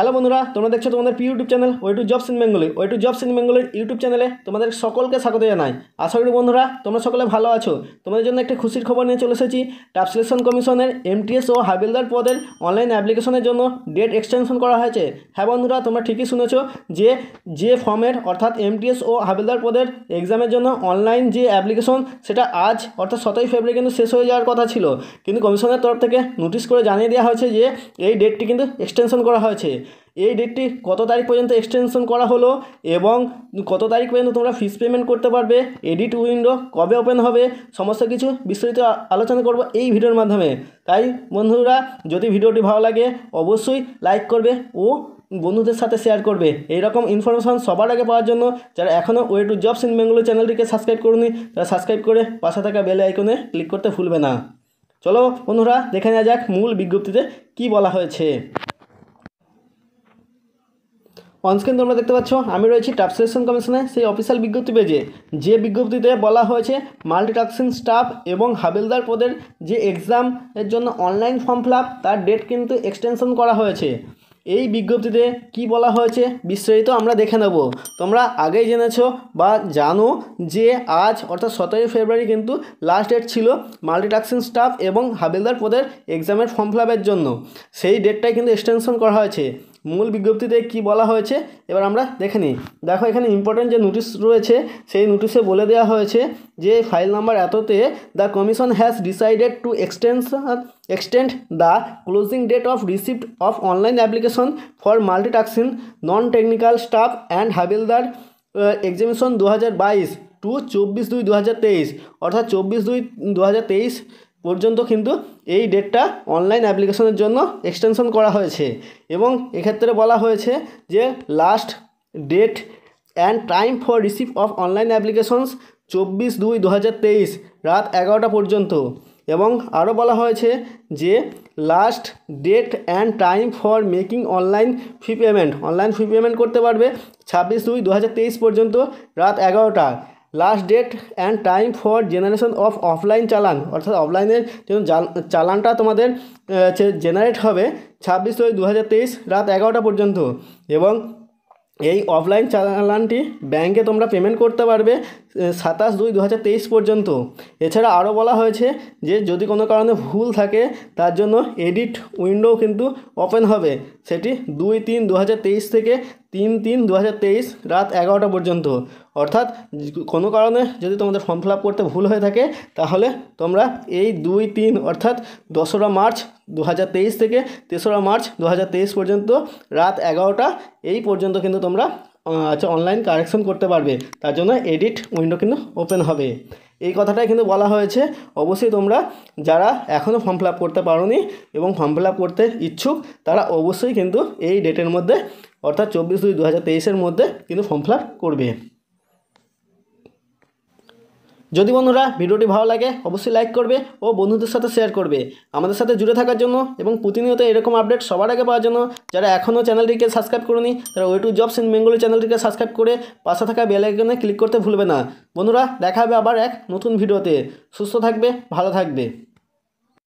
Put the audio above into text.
hello বন্ধুরা তোমরা দেখছো তোমাদের প্রিয় YouTube channel Way to Jobs in Bengali Way to Jobs in বেঙ্গলির ইউটিউব চ্যানেলে তোমাদের সকলকে স্বাগত জানাই আশা করি বন্ধুরা তোমরা সকলে ভালো আছো তোমাদের জন্য একটি খুশির খবর নিয়ে চলে এসেছি টাপ সিলেকশন কমিশনের এমটিএস ও হাবিলদার পদের অনলাইন অ্যাপ্লিকেশনের জন্য ডেট এক্সটেনশন করা হয়েছে হ্যাঁ বন্ধুরা তোমরা ঠিকই শুনেছো যে যে ফর্মের অর্থাৎ এমটিএস ও হাবিলদার পদের এক্সামের জন্য অনলাইন যে অ্যাপ্লিকেশন সেটা আজ অর্থাৎ সতেরোই ফেব্রুয়ারি কিন্তু শেষ হয়ে যাওয়ার কথা ছিল কিন্তু কমিশনের তরফ থেকে নোটিশ করে জানিয়ে দেওয়া হয়েছে যে এই ডেটটি কিন্তু এক্সটেনশন করা হয়েছে এই ডেটটি কত তারিখ পর্যন্ত এক্সটেনশন করা হলো এবং কত তারিখ পর্যন্ত তোমরা ফিস পেমেন্ট করতে পারবে এডিট উইন্ডো কবে ওপেন হবে সমস্ত কিছু বিস্তারিত আলোচনা করব এই ভিডিওর মাধ্যমে তাই বন্ধুরা যদি ভিডিওটি ভালো লাগে অবশ্যই লাইক করবে ও বন্ধুদের সাথে শেয়ার করবে এইরকম ইনফরমেশান সবার আগে পাওয়ার জন্য যারা এখনও Way to Jobs in Bengali চ্যানেলটিকে সাবস্ক্রাইব করুন তারা সাবস্ক্রাইব করে পাশে থাকা বেল আইকনে ক্লিক করতে ভুলবে না চলো বন্ধুরা দেখে নেওয়া যাক মূল বিজ্ঞপ্তিতে কি বলা হয়েছে অনস্ক্রিন তোমরা দেখতে পাচ্ছ আমি রয়েছি টাপ সিলেকশন কমিশনে সেই অফিসিয়াল বিজ্ঞপ্তি পেজে যে বিজ্ঞপ্তিতে বলা হয়েছে মাল্টিটাস্কিং স্টাফ এবং হাবিলদার পদের যে এক্সাম এর জন্য অনলাইন ফর্ম ফিল তার ডেট কিন্তু এক্সটেনশন করা হয়েছে এই বিজ্ঞপ্তিতে কি বলা হয়েছে বিস্তারিত আমরা দেখে নেব তোমরা আগেই জেনেছো বা জানো যে আজ অর্থাৎ সতেরোই ফেব্রুয়ারি কিন্তু লাস্ট ডেট ছিল মাল্টিটাস্কিং স্টাফ এবং হাবিলদার পদের এক্সামের ফর্ম ফিল জন্য সেই ডেটটাই কিন্তু এক্সটেনশন করা হয়েছে মূল বিজ্ঞপ্তিতে কি বলা হয়েছে এবার আমরা দেখে নিই দেখো এখানে ইম্পর্ট্যান্ট যে নোটিশ রয়েছে সেই নোটিশে বলে দেওয়া হয়েছে যে ফাইল নাম্বার এততে the commission has decided to extension extend the closing date of receipt of online application for multitasking non technical staff and havildar examination দু টু চব্বিশ দুই দু অর্থাৎ চব্বিশ দুই দু পর্যন্ত কিন্তু এই ডেটটা অনলাইন অ্যাপ্লিকেশনের জন্য এক্সটেনশন করা হয়েছে এবং এক্ষেত্রে বলা হয়েছে যে last date and time for receive of online applications চব্বিশ দুই দু তেইশ রাত এগারোটা পর্যন্ত এবং আরও বলা হয়েছে যে last date and time for making online fee payment online fee payment করতে পারবে ছাব্বিশ দুই দু পর্যন্ত রাত এগারোটা last date and time for generation of offline challan অর্থাৎ অফলাইনের যখন চালানটা তোমাদের জেনারেট হবে ছাব্বিশ ছয় দু রাত এগারোটা পর্যন্ত এবং এই অফলাইন চালানটি ব্যাংকে তোমরা পেমেন্ট করতে পারবে সাতাশ দুই দু হাজার তেইশ পর্যন্ত এছাড়া আরও বলা হয়েছে যে যদি কোনো কারণে ভুল থাকে তার জন্য এডিট উইন্ডো কিন্তু ওপেন হবে সেটি দুই তিন দু হাজার তেইশ থেকে তিন তিন দু হাজার তেইশ রাত এগারোটা পর্যন্ত অর্থাৎ কোনো কারণে যদি তোমাদের ফর্ম ফিল আপ করতে ভুল হয়ে থাকে তাহলে তোমরা এই দুই তিন অর্থাৎ দোসরা মার্চ দু থেকে তেসরা মার্চ দু পর্যন্ত রাত এগারোটা এই পর্যন্ত কিন্তু তোমরা আচ্ছা অনলাইন কারেকশন করতে পারবে তার জন্য এডিট উইন্ডো কিন্তু ওপেন হবে এই কথাটাই কিন্তু বলা হয়েছে অবশ্যই তোমরা যারা এখনও ফর্ম ফিল করতে পারোনি এবং ফর্ম ফিল করতে ইচ্ছুক তারা অবশ্যই কিন্তু এই ডেটের মধ্যে অর্থাৎ চব্বিশ দুই দু হাজার তেইশের মধ্যে কিন্তু ফর্ম ফিল করবে যদি বন্ধুরা ভিডিওটি ভালো লাগে অবশ্যই লাইক করবে ও বন্ধুদের সাথে শেয়ার করবে আমাদের সাথে জুড়ে থাকার জন্য এবং প্রতিনিয়ত এরকম আপডেট সবার আগে পাওয়ার জন্য যারা এখনও চ্যানেলটিকে সাবস্ক্রাইব করুনি তারা Way to Jobs in Bengali চ্যানেলটিকে সাবস্ক্রাইব করে পাশে থাকা বেল আইকনে ক্লিক করতে ভুলবে না বন্ধুরা দেখা হবে আবার এক নতুন ভিডিওতে সুস্থ থাকবে ভালো থাকবে